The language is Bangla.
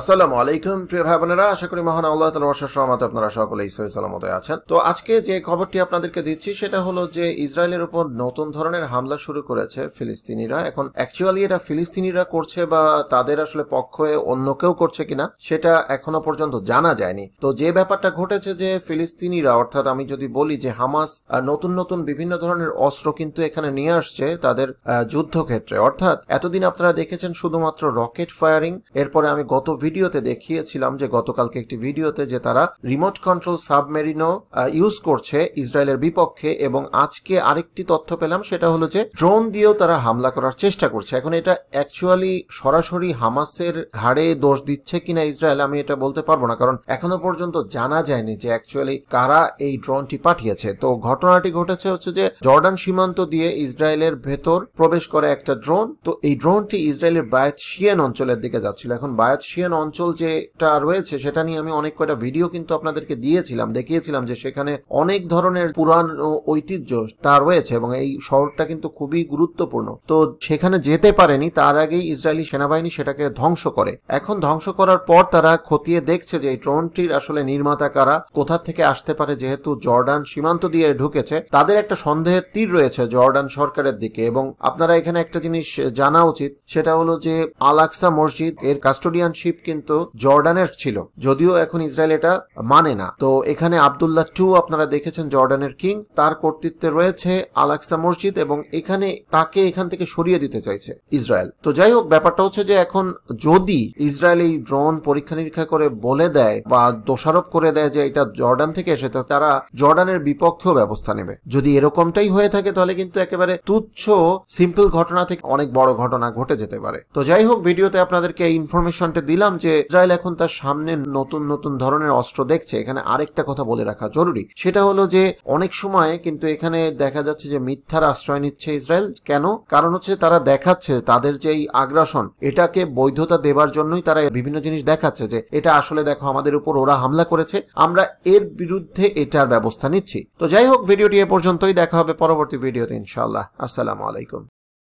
আসসালামু আলাইকুম প্রিয় ভাই বোনেরা আশা করি মহান আল্লাহ তালা বর্ষার সহমত আপনারা সকলে সহি সালামতে আছেন তো আজকে যে খবরটি আপনাদেরকে দিচ্ছি সেটা হলো যে ইসরায়েলের উপর নতুন ধরনের হামলা শুরু করেছে ফিলিস্তিনিরা এখন অ্যাকচুয়ালি এটা ফিলিস্তিনিরা করছে বা তাদের আসলে পক্ষ হয়ে অন্য কেউ করছে কিনা সেটা এখনো পর্যন্ত জানা যায়নি তো যে ব্যাপারটা ঘটেছে যে ফিলিস্তিনিরা অর্থাৎ আমি যদি বলি যে হামাস নতুন নতুন বিভিন্ন ধরনের অস্ত্র কিন্তু এখানে নিয়ে আসছে তাদের যুদ্ধক্ষেত্রে অর্থাৎ এতদিন আপনারা দেখেছেন শুধুমাত্র রকেট ফায়ারিং এরপরে আমি গত ভিডিওতে দেখিয়েছিলাম যে গতকালকে একটি ভিডিওতে যে তারা রিমোট কন্ট্রোল সাবমেরিনও ইউজ করছে ইসরায়েলের বিপক্ষে এবং আজকে আরেকটি তথ্য পেলাম সেটা হলো যে ড্রোন দিয়েও তারা হামলা করার চেষ্টা করছে এখন এটা অ্যাকচুয়ালি সরাসরি হামাসের ঘাড়ে দোষ দিচ্ছে কিনা ইসরায়েল আমি এটা বলতে পারবো না কারণ এখনো পর্যন্ত জানা যায়নি যে অ্যাকচুয়ালি কারা এই ড্রোনটি পাঠিয়েছে তো ঘটনাটি ঘটেছে হচ্ছে যে জর্ডান সীমান্ত দিয়ে ইসরায়েলের ভেতর প্রবেশ করে একটা ড্রোন তো এই ড্রোনটি ইসরায়েলের বায়াত শিয়ান অঞ্চলের দিকে যাচ্ছিল এখন বায়াত শিয়ান অঞ্চল যেটা রয়েছে সেটা নিয়ে আমি অনেক কয়টা ভিডিও কিন্তু আপনাদেরকে দিয়েছিলাম দেখিয়েছিলাম যে সেখানে অনেক ধরনের পুরান ঐতিহ্য তা রয়েছে এবং এই শহরটা কিন্তু খুবই গুরুত্বপূর্ণ তো সেখানে যেতে পারেনি তার আগেই ইসরায়েলি সেনাবাহিনী সেটাকে ধ্বংস করে এখন ধ্বংস করার পর তারা খতিয়ে দেখছে যে এই ড্রোনটির আসলে নির্মাতা কারা কোথা থেকে আসতে পারে যেহেতু জর্ডান সীমান্ত দিয়ে ঢুকেছে তাদের একটা সন্দেহের তীর রয়েছে জর্ডান সরকারের দিকে এবং আপনারা এখানে একটা জিনিস জানা উচিত সেটা হলো যে আলাক্সা মসজিদ এর কাস্টোডিয়ানশিপ শিপ কিন্তু জর্ডানের ছিল যদিও এখন ইসরায়েল এটা মানে না তো এখানে আবদুল্লাহ টু আপনারা দেখেছেন জর্ডানের কিং তার কর্তৃত্বে রয়েছে আলাক্সা মসজিদ এবং এখানে তাকে এখান থেকে সরিয়ে দিতে চাইছে ইসরায়েল তো যাই হোক ব্যাপারটা হচ্ছে যে এখন যদি ইসরায়েল এই ড্রোন পরীক্ষা নিরীক্ষা করে বলে দেয় বা দোষারোপ করে দেয় যে এটা জর্ডান থেকে এসে তারা জর্ডানের বিপক্ষেও ব্যবস্থা নেবে যদি এরকমটাই হয়ে থাকে তাহলে কিন্তু একেবারে তুচ্ছ সিম্পল ঘটনা থেকে অনেক বড় ঘটনা ঘটে যেতে পারে তো যাই হোক ভিডিওতে আপনাদেরকে ইনফরমেশনটা দিলাম বললাম যে ইসরায়েল এখন তার সামনে নতুন নতুন ধরনের অস্ত্র দেখছে এখানে আরেকটা কথা বলে রাখা জরুরি সেটা হলো যে অনেক সময় কিন্তু এখানে দেখা যাচ্ছে যে মিথ্যার আশ্রয় নিচ্ছে ইসরায়েল কেন কারণ হচ্ছে তারা দেখাচ্ছে তাদের যে আগ্রাসন এটাকে বৈধতা দেবার জন্যই তারা বিভিন্ন জিনিস দেখাচ্ছে যে এটা আসলে দেখো আমাদের উপর ওরা হামলা করেছে আমরা এর বিরুদ্ধে এটার ব্যবস্থা নিচ্ছি তো যাই হোক ভিডিওটি এ পর্যন্তই দেখা হবে পরবর্তী ভিডিওতে ইনশাআল্লাহ আসসালামু আলাইকুম